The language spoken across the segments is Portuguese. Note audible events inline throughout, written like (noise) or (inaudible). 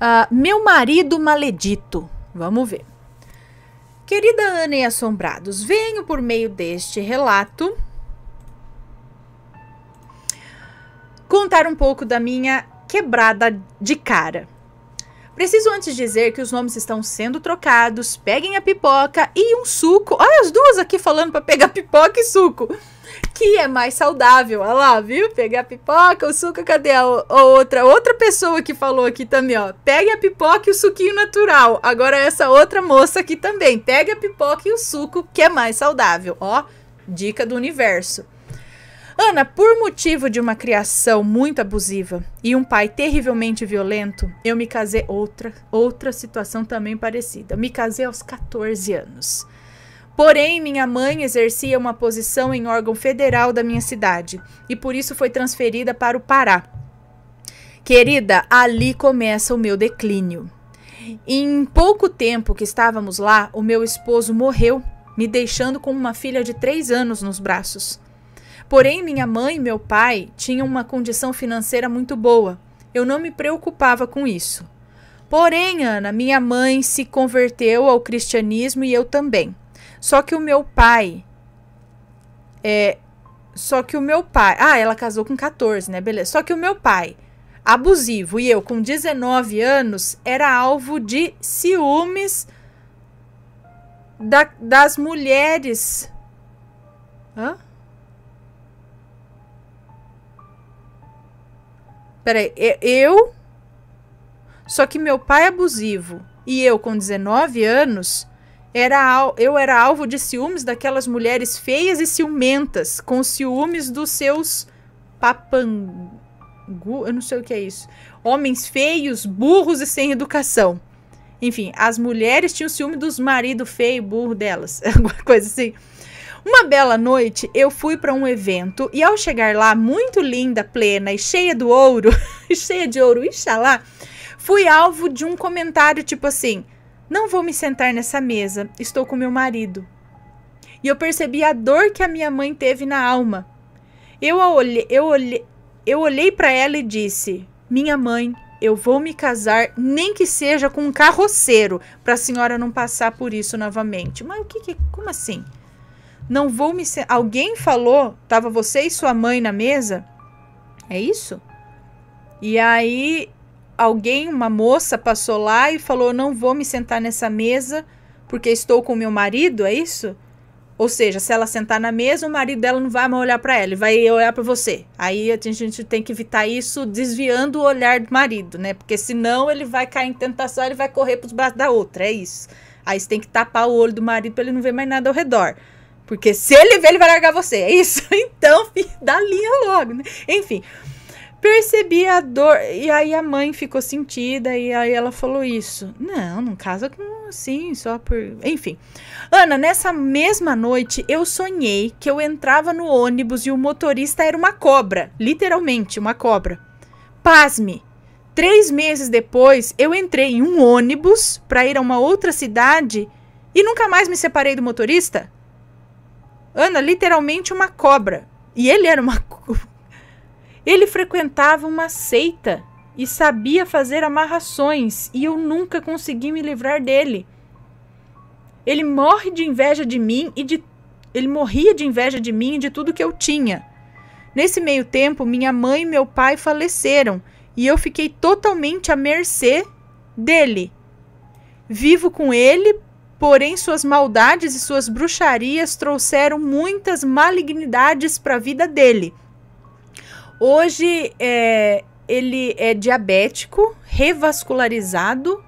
Uh, meu marido maledito. Vamos ver. Querida Ana e Assombrados, venho por meio deste relato contar um pouco da minha quebrada de cara. Preciso antes dizer que os nomes estão sendo trocados. Peguem a pipoca e um suco. Olha as duas aqui falando para pegar (laughs) pipoca e suco que é mais saudável. Olha lá, viu? Pegar a pipoca, o suco, cadê a, a, outra? Outra pessoa que falou aqui também, ó. Pegue a pipoca e o suquinho natural. Agora essa outra moça aqui também. Pegue a pipoca e o suco, que é mais saudável. Ó, dica do universo. Ana, por motivo de uma criação muito abusiva e um pai terrivelmente violento, eu me casei outra, outra situação também parecida. Me casei aos 14 anos. Porém, minha mãe exercia uma posição em órgão federal da minha cidade e por isso foi transferida para o Pará. Querida, ali começa o meu declínio. Em pouco tempo que estávamos lá, o meu esposo morreu, me deixando com uma filha de três anos nos braços. Porém, minha mãe e meu pai tinham uma condição financeira muito boa. Eu não me preocupava com isso. Porém, Ana, minha mãe se converteu ao cristianismo e eu também. Só que o meu pai. É. Só que o meu pai. Ah, ela casou com 14, né? Beleza. Só que o meu pai, abusivo, e eu com 19 anos, era alvo de ciúmes da, das mulheres. Hã? Peraí, eu. Só que meu pai é abusivo e eu com 19 anos era eu era alvo de ciúmes daquelas mulheres feias e ciumentas, com ciúmes dos seus papangu, eu não sei o que é isso. Homens feios, burros e sem educação. Enfim, as mulheres tinham ciúme dos maridos feio e burro delas, (laughs) alguma coisa assim. Uma bela noite, eu fui para um evento e ao chegar lá, muito linda, plena e cheia do ouro, (laughs) cheia de ouro, inxalá, fui alvo de um comentário tipo assim: não vou me sentar nessa mesa, estou com meu marido. E eu percebi a dor que a minha mãe teve na alma. Eu olhei, eu olhei, eu olhei para ela e disse: Minha mãe, eu vou me casar, nem que seja com um carroceiro, para a senhora não passar por isso novamente. Mas o que, que como assim? Não vou me alguém falou, tava você e sua mãe na mesa? É isso? E aí alguém, uma moça, passou lá e falou: Não vou me sentar nessa mesa porque estou com meu marido, é isso? Ou seja, se ela sentar na mesa, o marido dela não vai mais olhar para ela, ele vai olhar para você. Aí a gente tem que evitar isso desviando o olhar do marido, né? Porque senão ele vai cair em tentação, ele vai correr para os braços da outra, é isso. Aí você tem que tapar o olho do marido para ele não ver mais nada ao redor. Porque se ele ver, ele vai largar você, é isso? (laughs) Então, (laughs) filho, dá linha logo, né? Enfim. Percebi a dor. E aí a mãe ficou sentida e aí ela falou isso. Não, não casa com assim, só por. Enfim. Ana, nessa mesma noite eu sonhei que eu entrava no ônibus e o motorista era uma cobra. Literalmente, uma cobra. Pasme! Três meses depois, eu entrei em um ônibus para ir a uma outra cidade e nunca mais me separei do motorista. Ana, literalmente uma cobra. E ele era uma ele frequentava uma seita e sabia fazer amarrações, e eu nunca consegui me livrar dele. Ele morre de inveja de mim e de ele morria de inveja de mim e de tudo que eu tinha. Nesse meio tempo, minha mãe e meu pai faleceram e eu fiquei totalmente à mercê dele. Vivo com ele, porém suas maldades e suas bruxarias trouxeram muitas malignidades para a vida dele. Hoje é, ele é diabético, revascularizado.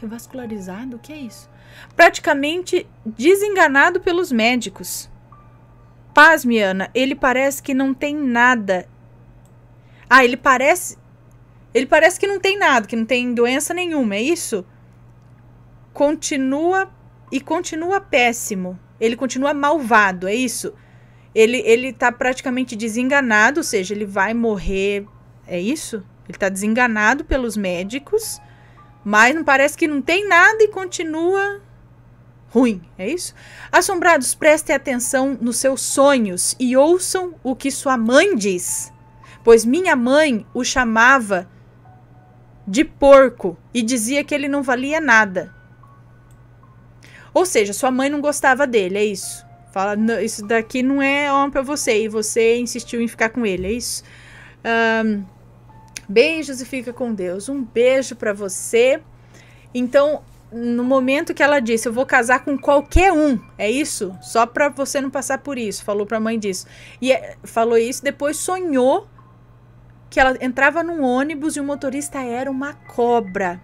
Revascularizado? O que é isso? Praticamente desenganado pelos médicos. Pasme, Ana, ele parece que não tem nada. Ah, ele parece. Ele parece que não tem nada, que não tem doença nenhuma, é isso? Continua e continua péssimo. Ele continua malvado, é isso? Ele, ele tá praticamente desenganado, ou seja, ele vai morrer. É isso? Ele está desenganado pelos médicos, mas não parece que não tem nada e continua ruim, é isso? Assombrados, prestem atenção nos seus sonhos e ouçam o que sua mãe diz, pois minha mãe o chamava de porco e dizia que ele não valia nada. Ou seja, sua mãe não gostava dele, é isso? Fala, isso daqui não é homem para você. E você insistiu em ficar com ele, é isso? Um, beijos e fica com Deus. Um beijo para você. Então, no momento que ela disse, eu vou casar com qualquer um, é isso? Só para você não passar por isso, falou para a mãe disso. E é, falou isso, depois sonhou que ela entrava num ônibus e o motorista era uma cobra.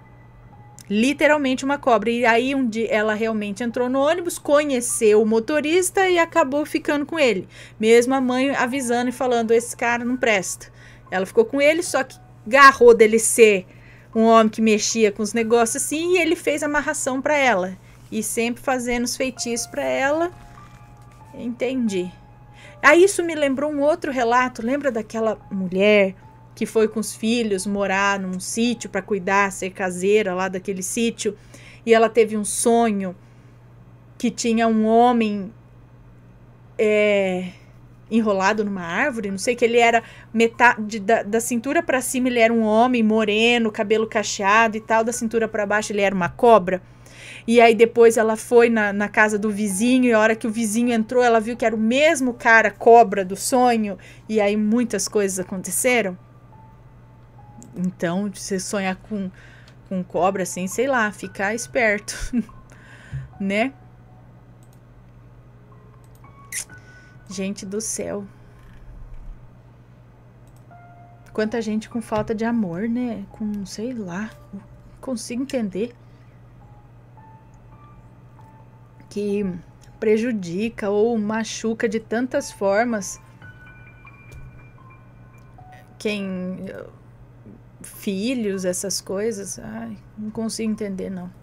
Literalmente uma cobra. E aí um dia ela realmente entrou no ônibus, conheceu o motorista e acabou ficando com ele. Mesmo a mãe avisando e falando: esse cara não presta. Ela ficou com ele, só que garrou dele ser um homem que mexia com os negócios assim e ele fez amarração para ela. E sempre fazendo os feitiços para ela. Entendi. Aí isso me lembrou um outro relato. Lembra daquela mulher que foi com os filhos morar num sítio para cuidar, ser caseira lá daquele sítio, e ela teve um sonho que tinha um homem é, enrolado numa árvore, não sei que ele era metade da, da cintura para cima ele era um homem moreno, cabelo cacheado e tal, da cintura para baixo ele era uma cobra. E aí depois ela foi na, na casa do vizinho e a hora que o vizinho entrou ela viu que era o mesmo cara cobra do sonho e aí muitas coisas aconteceram. Então, você sonhar com, com cobra, assim, sei lá, ficar esperto, (laughs) né? Gente do céu. Quanta gente com falta de amor, né? Com, sei lá, consigo entender. Que prejudica ou machuca de tantas formas quem filhos, essas coisas. Ai, não consigo entender, não.